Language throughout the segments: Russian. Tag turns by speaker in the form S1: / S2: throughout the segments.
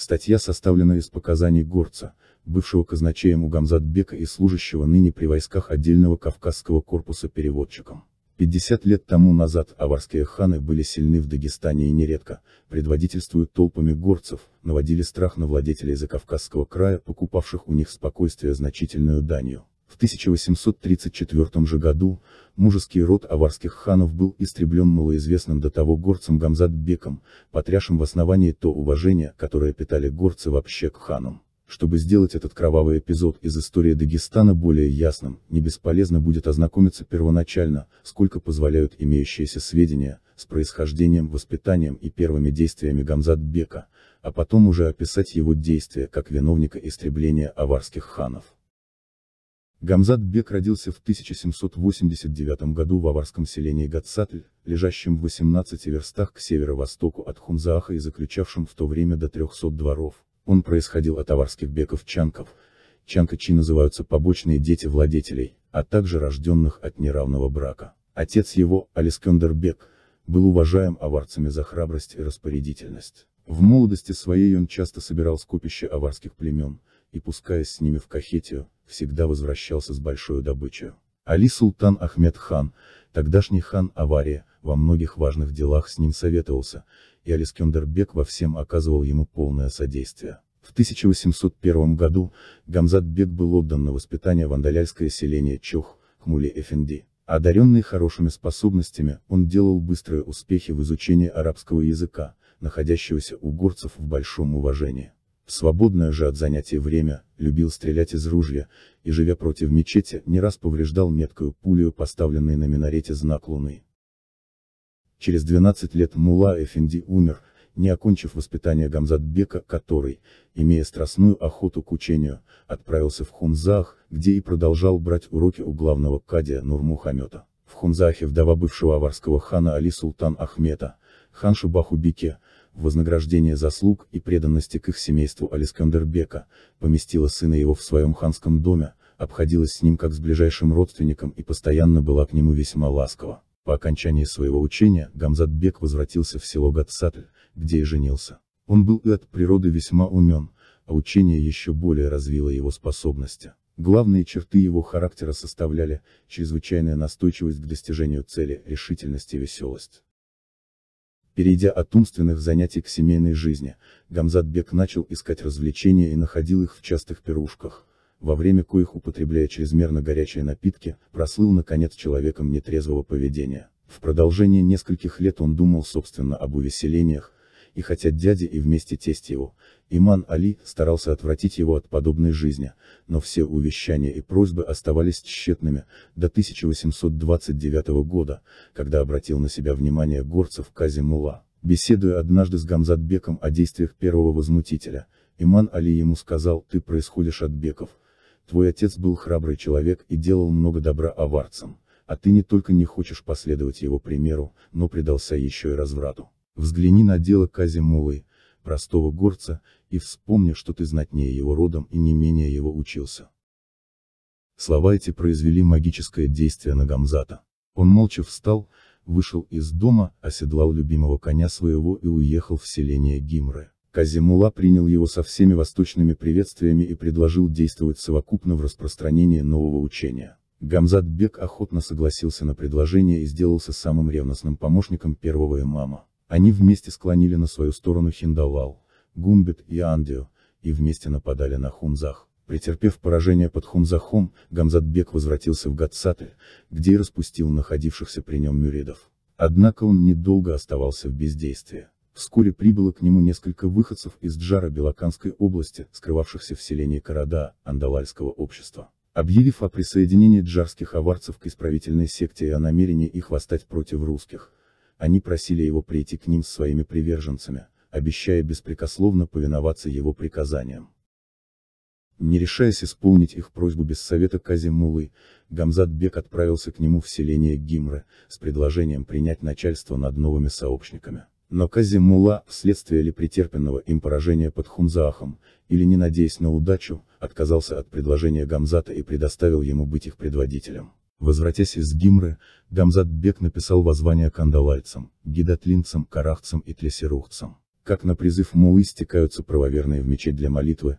S1: Статья составлена из показаний горца, бывшего казначея Мугамзатбека и служащего ныне при войсках отдельного Кавказского корпуса переводчиком. 50 лет тому назад аварские ханы были сильны в Дагестане и нередко, предводительствуя толпами горцев, наводили страх на владетелей Закавказского края, покупавших у них спокойствие значительную данью. В 1834 же году, мужеский род аварских ханов был истреблен малоизвестным до того горцем Гамзат-беком, потряшем в основании то уважение, которое питали горцы вообще к ханам. Чтобы сделать этот кровавый эпизод из истории Дагестана более ясным, не бесполезно будет ознакомиться первоначально, сколько позволяют имеющиеся сведения, с происхождением, воспитанием и первыми действиями Гамзат-бека, а потом уже описать его действия как виновника истребления аварских ханов. Гамзат Бек родился в 1789 году в аварском селении Гатсатль, лежащем в 18 верстах к северо-востоку от Хунзааха и заключавшем в то время до 300 дворов. Он происходил от аварских беков-чанков, чанкачи называются побочные дети владетелей, а также рожденных от неравного брака. Отец его, Алискандр Бек, был уважаем аварцами за храбрость и распорядительность. В молодости своей он часто собирал скопище аварских племен, и пускаясь с ними в Кахетию, всегда возвращался с большой добычей. Али Султан Ахмед хан, тогдашний хан Авария, во многих важных делах с ним советовался, и Али Скендербек во всем оказывал ему полное содействие. В 1801 году Гамзат Бек был отдан на воспитание в андаляльское селение Чох, Хмули Эфенди. Одаренный хорошими способностями, он делал быстрые успехи в изучении арабского языка, находящегося у горцев в большом уважении свободное же от занятий время, любил стрелять из ружья, и живя против мечети, не раз повреждал меткую пулю, поставленную на минарете знак луны. Через 12 лет Мула Эфенди умер, не окончив воспитание Гамзатбека, который, имея страстную охоту к учению, отправился в Хунзах, где и продолжал брать уроки у главного кадия Нурмухамета. В Хунзахе вдова бывшего аварского хана Али Султан Ахмета, хан Шубахубике, вознаграждение заслуг и преданности к их семейству Алискандербека, поместила сына его в своем ханском доме, обходилась с ним как с ближайшим родственником и постоянно была к нему весьма ласкова. По окончании своего учения Гамзатбек возвратился в село Гатсатль, где и женился. Он был и от природы весьма умен, а учение еще более развило его способности. Главные черты его характера составляли чрезвычайная настойчивость к достижению цели, решительность и веселость. Перейдя от умственных занятий к семейной жизни, Гамзатбек начал искать развлечения и находил их в частых пирушках, во время коих употребляя чрезмерно горячие напитки, прослыл наконец человеком нетрезвого поведения. В продолжение нескольких лет он думал собственно об увеселениях, и хотя дядя и вместе тесть его, Иман Али, старался отвратить его от подобной жизни, но все увещания и просьбы оставались тщетными, до 1829 года, когда обратил на себя внимание горцев Кази Мула. Беседуя однажды с Гамзатбеком о действиях первого возмутителя, Иман Али ему сказал, ты происходишь от беков, твой отец был храбрый человек и делал много добра аварцам, а ты не только не хочешь последовать его примеру, но предался еще и разврату. Взгляни на дело Казимовой, простого горца, и вспомни, что ты знатнее его родом и не менее его учился. Слова эти произвели магическое действие на Гамзата. Он молча встал, вышел из дома, оседлал любимого коня своего и уехал в селение Гимры. Казимула принял его со всеми восточными приветствиями и предложил действовать совокупно в распространении нового учения. Гамзат Бек охотно согласился на предложение и сделался самым ревностным помощником первого имама. Они вместе склонили на свою сторону Хиндалал, Гумбет и Андио, и вместе нападали на Хунзах. Претерпев поражение под Хунзахом, Гамзатбек возвратился в Гатсаты, где и распустил находившихся при нем мюридов. Однако он недолго оставался в бездействии. Вскоре прибыло к нему несколько выходцев из Джара Белоканской области, скрывавшихся в селении Карада, Андалальского общества. Объявив о присоединении джарских аварцев к исправительной секте и о намерении их восстать против русских, они просили его прийти к ним с своими приверженцами, обещая беспрекословно повиноваться его приказаниям. Не решаясь исполнить их просьбу без совета Кази Мулы, Гамзат Бек отправился к нему в селение Гимры, с предложением принять начальство над новыми сообщниками. Но Кази Мула, вследствие ли претерпенного им поражения под Хунзаахом, или не надеясь на удачу, отказался от предложения Гамзата и предоставил ему быть их предводителем. Возвратясь из Гимры, Гамзат Бек написал воззвания кандалайцам, гидатлинцам, карахцам и тлесерухцам. Как на призыв мулы стекаются правоверные в мечеть для молитвы,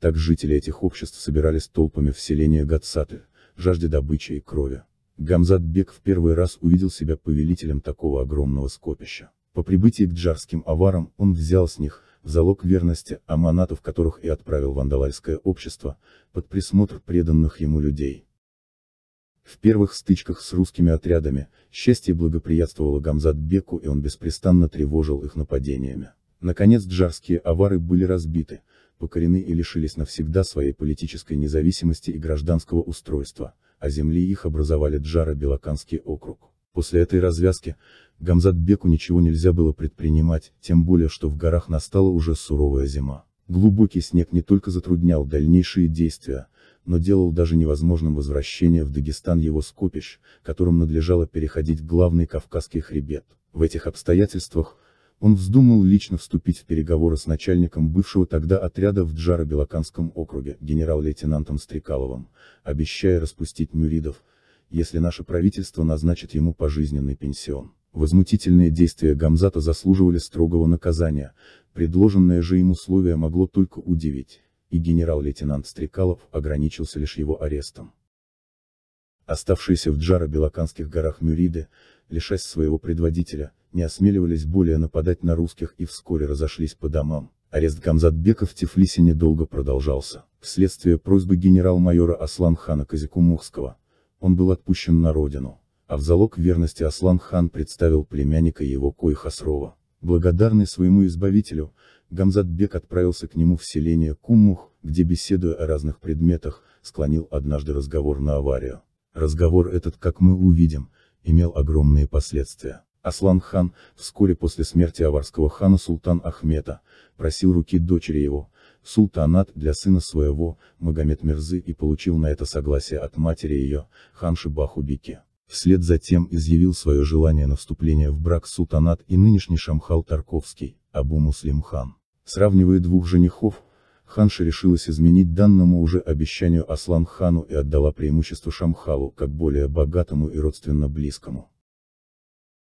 S1: так жители этих обществ собирались толпами в селение Гадсаты, жажде добычи и крови. Гамзат Бек в первый раз увидел себя повелителем такого огромного скопища. По прибытии к джарским аварам он взял с них, залог верности, аманатов которых и отправил в андалайское общество, под присмотр преданных ему людей. В первых стычках с русскими отрядами, счастье благоприятствовало Гамзатбеку и он беспрестанно тревожил их нападениями. Наконец джарские авары были разбиты, покорены и лишились навсегда своей политической независимости и гражданского устройства, а земли их образовали Джаро-Белоканский округ. После этой развязки, Гамзатбеку ничего нельзя было предпринимать, тем более что в горах настала уже суровая зима. Глубокий снег не только затруднял дальнейшие действия, но делал даже невозможным возвращение в Дагестан его скопищ, которым надлежало переходить главный Кавказский хребет. В этих обстоятельствах, он вздумал лично вступить в переговоры с начальником бывшего тогда отряда в Джаро-Белоканском округе, генерал-лейтенантом Стрекаловым, обещая распустить мюридов, если наше правительство назначит ему пожизненный пенсион. Возмутительные действия Гамзата заслуживали строгого наказания, предложенное же им условие могло только удивить и генерал-лейтенант Стрекалов ограничился лишь его арестом. Оставшиеся в Джаро-Белоканских горах Мюриды, лишась своего предводителя, не осмеливались более нападать на русских и вскоре разошлись по домам. Арест Гамзатбека в Тифлисе недолго продолжался. Вследствие просьбы генерал-майора Аслан-хана Казикумурского, он был отпущен на родину, а в залог верности Аслан-хан представил племянника его Койхасрова. Благодарный своему избавителю, Гамзатбек отправился к нему в селение Куммух, где, беседуя о разных предметах, склонил однажды разговор на аварию. Разговор этот, как мы увидим, имел огромные последствия. Аслан хан, вскоре после смерти аварского хана Султан Ахмета, просил руки дочери его, султанат для сына своего, Магомед Мирзы и получил на это согласие от матери ее, ханши Бахубики. Вслед затем изъявил свое желание на вступление в брак султанат и нынешний Шамхал Тарковский. Абу Муслим хан. Сравнивая двух женихов, ханша решилась изменить данному уже обещанию Аслан хану и отдала преимущество Шамхалу как более богатому и родственно близкому.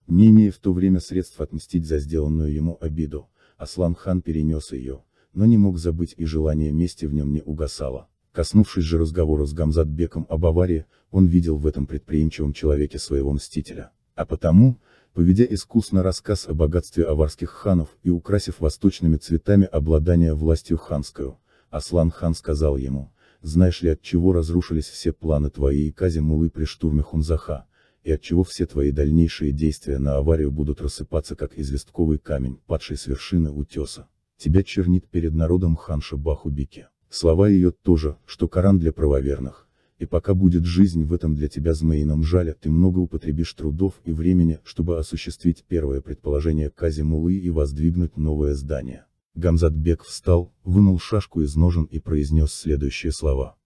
S1: Не имея в то время средств отмстить за сделанную ему обиду, Аслан хан перенес ее, но не мог забыть и желание мести в нем не угасало. Коснувшись же разговора с Гамзатбеком об аварии, он видел в этом предприимчивом человеке своего мстителя. А потому, поведя искусно рассказ о богатстве аварских ханов и украсив восточными цветами обладание властью ханскую, Аслан хан сказал ему, «Знаешь ли от чего разрушились все планы твои и Кази Мулы при штурме Хунзаха, и от чего все твои дальнейшие действия на аварию будут рассыпаться как известковый камень, падший с вершины утеса? Тебя чернит перед народом хан Шабахубики». Слова ее тоже, что Коран для правоверных. И пока будет жизнь в этом для тебя змеином жаля, ты много употребишь трудов и времени, чтобы осуществить первое предположение Казимулы и воздвигнуть новое здание. Гамзатбек встал, вынул шашку из ножен и произнес следующие слова.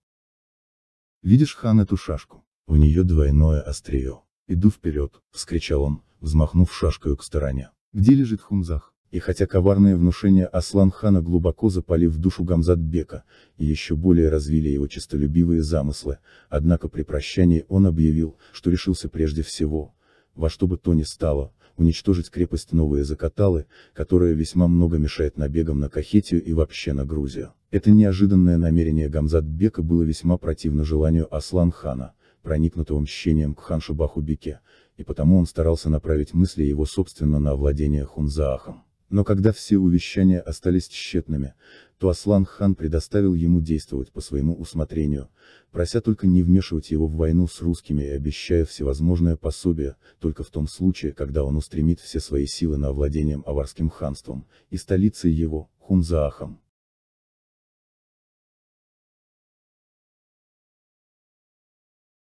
S1: «Видишь, хан, эту шашку? В нее двойное острие. Иду вперед!» — вскричал он, взмахнув шашкою к стороне. «Где лежит Хунзах?» И хотя коварные внушения Аслан-хана глубоко запали в душу Гамзат-бека, и еще более развили его честолюбивые замыслы, однако при прощании он объявил, что решился прежде всего, во что бы то ни стало, уничтожить крепость Новые Закаталы, которая весьма много мешает набегам на Кахетию и вообще на Грузию. Это неожиданное намерение Гамзат-бека было весьма противно желанию Аслан-хана, проникнутого мщением к ханшабаху-беке, и потому он старался направить мысли его собственно на овладение Хунзаахом. Но когда все увещания остались тщетными, то Аслан хан предоставил ему действовать по своему усмотрению, прося только не вмешивать его в войну с русскими и обещая всевозможное пособие, только в том случае, когда он устремит все свои силы на овладением Аварским ханством, и столицей его, Хунзаахом.